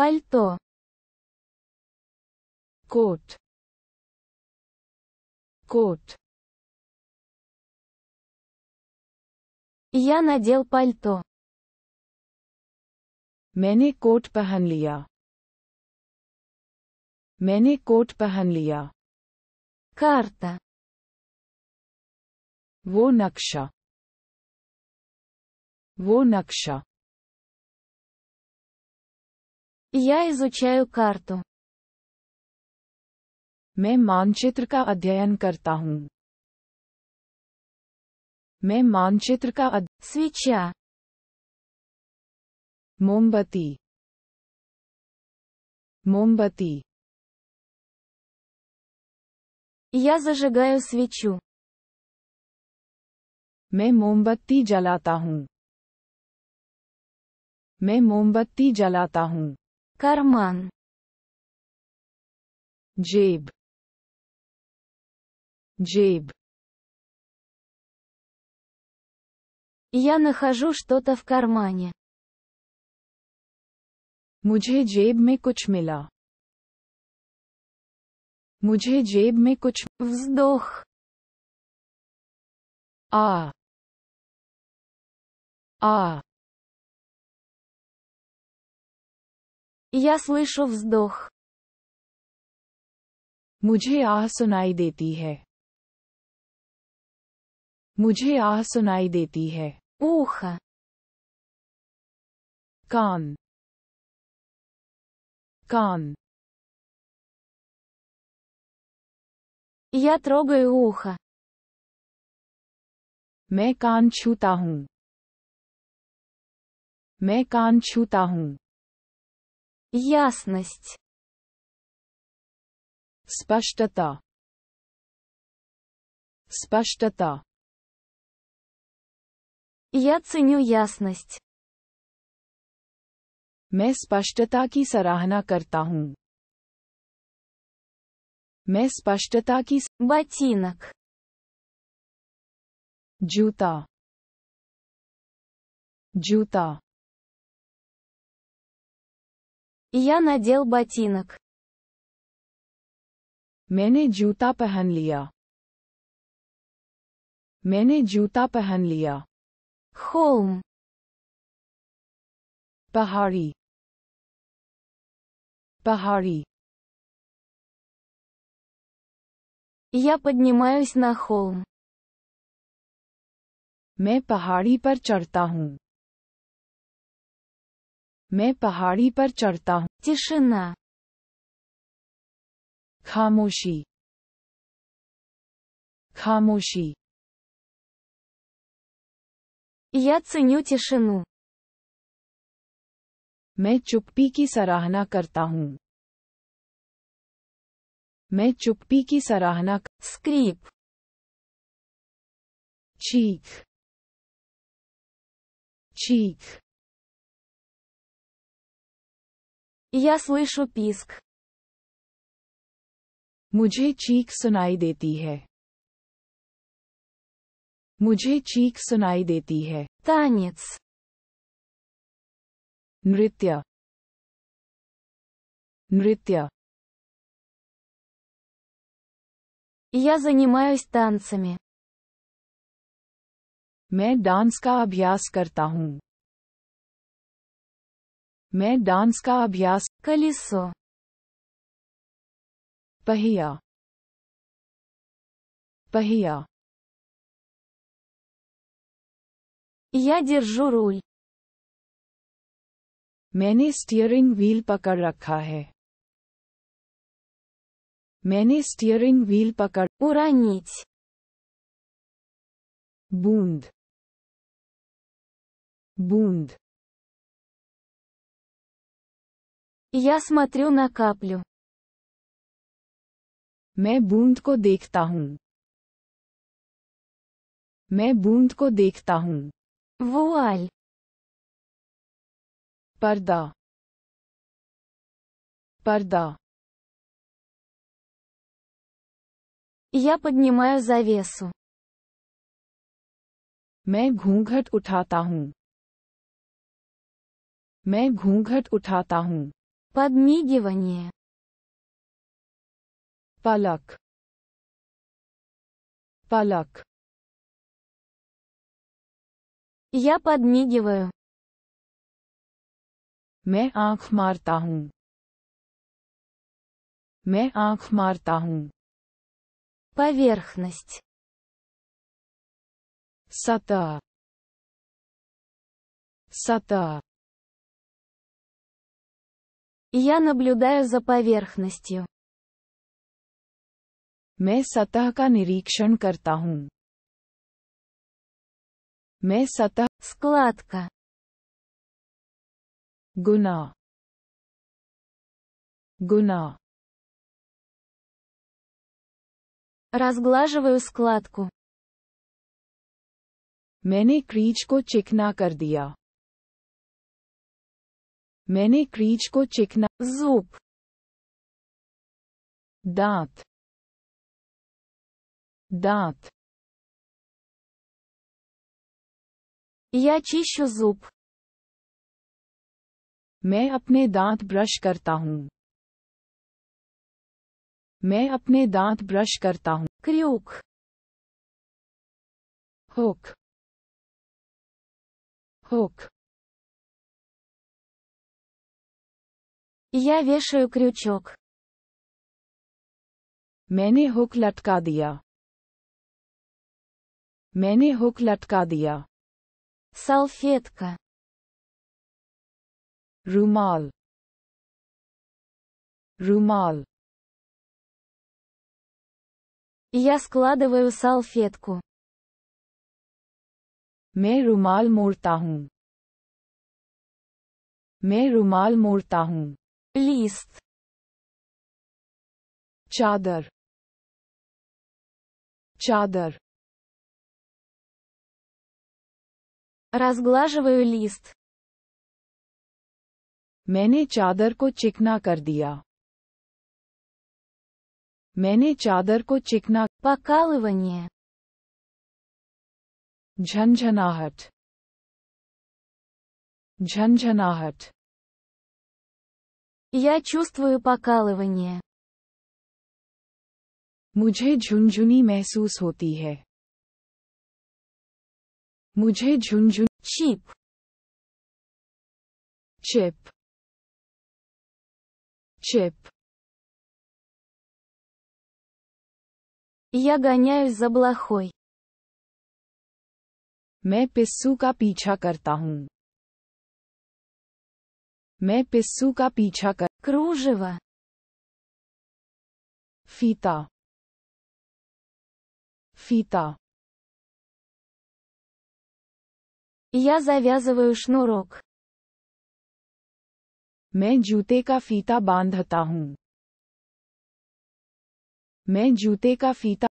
пальто кот кот Я надел пальто. Мене кот пахан лия. Мене кот пахан лия. карта Во накша. Во накша. Я изучаю карту. मैं मानचित्र का अध्ययन करता हूँ मैं मानचित्र का अध... स्विचा मोमबत्ती मोमबत्ती Я зажигаю свечу. मैं मोमबत्ती जलाता हूँ मैं मोमबत्ती जलाता हूँ карман джейб джейб Я нахожу что-то в кармане. मुझे जेब में कुछ मिला मुझे जेब में कुछ вздох а а Я слышу вздох. मुझे आह सुनाई देती है मुझे आह सुनाई देती है Ухо. कान कान Я трогаю ухо. मैं कान छूता हूँ मैं कान छूता हूँ Ясность. Спаштата. Спаштата. Я ценю ясность. मैं स्पष्टता की सराहना करता हूँ मैं स्पष्टता की ботинок जूता जूता я надел ботинок. मैंने जूता पहन लिया मैंने जूता холм पहाड़ी पहाड़ी Я поднимаюсь на холм. मैं पहाड़ी पर चढ़ता मैं पहाड़ी पर चढ़ता हूँ चिशना खामोशी खामोशी या ценю тишину. मैं चुप्पी की सराहना करता हूँ मैं चुप्पी की सराहना स्क्रीप चीख चीख Я слышу писк. मुझे चीख सुनाई देती है मुझे चीख सुनाई देती है Танец. नृत्य नृत्य Я занимаюсь танцами. मैं डांस का अभ्यास करता हूँ मैं डांस का अभ्यास कलिसो पहिया पहिया या держу руль. मैंने स्टीयरिंग व्हील पकड़ रखा है मैंने स्टीयरिंग व्हील पकड़ नीच बूंद बूंद Я смотрю на каплю. मैं बूंद को देखता हूँ मैं बूंद को देखता हूँ वुआल पर्दा पर्दा Я поднимаю завесу. मैं घूंघट उठाता हूँ मैं घूंघट उठाता हूँ Подмигивание. Палак. Палак. Я подмигиваю. मैं आंख मारता हूँ मैं आंख Поверхность. Сата. Сата. Я наблюдаю за поверхностью. मैं सतह का निरीक्षण करता हूँ मैं सतह складка गुना गुना Разглаживаю складку. मैंने क्रीज को चिकना कर दिया मैंने क्रीज को चिकना जूप दांत दांत या чищу जूप मैं अपने दांत ब्रश करता हूँ मैं अपने दांत ब्रश करता हूँ क्रियोक होक होक Я вешаю крючок. मैंने हुक लटका दिया मैंने हुक लटका दिया салфетка रुमाल रुमाल Я складываю салфетку. मैं रुमाल मोड़ता हूँ मैं रुमाल मोड़ता हूँ list चादर चादर разглаживаю лист मैंने चादर को चिकना कर दिया मैंने चादर को चिकना покалывание झंझनाहट झंझनाहट Я чувствую покалывание. मुझे झुनझुनी महसूस होती है मुझे झुनझुन चिप चिप चिप Я гоняюсь за блохой. मैं पिस्सू का पीछा करता मैं पिस्सू का पीछा कर क्रूजव फीता फीता Я завязываю шнурок. Мен जूते ка фита बांधता хун. Мен जूते ка фита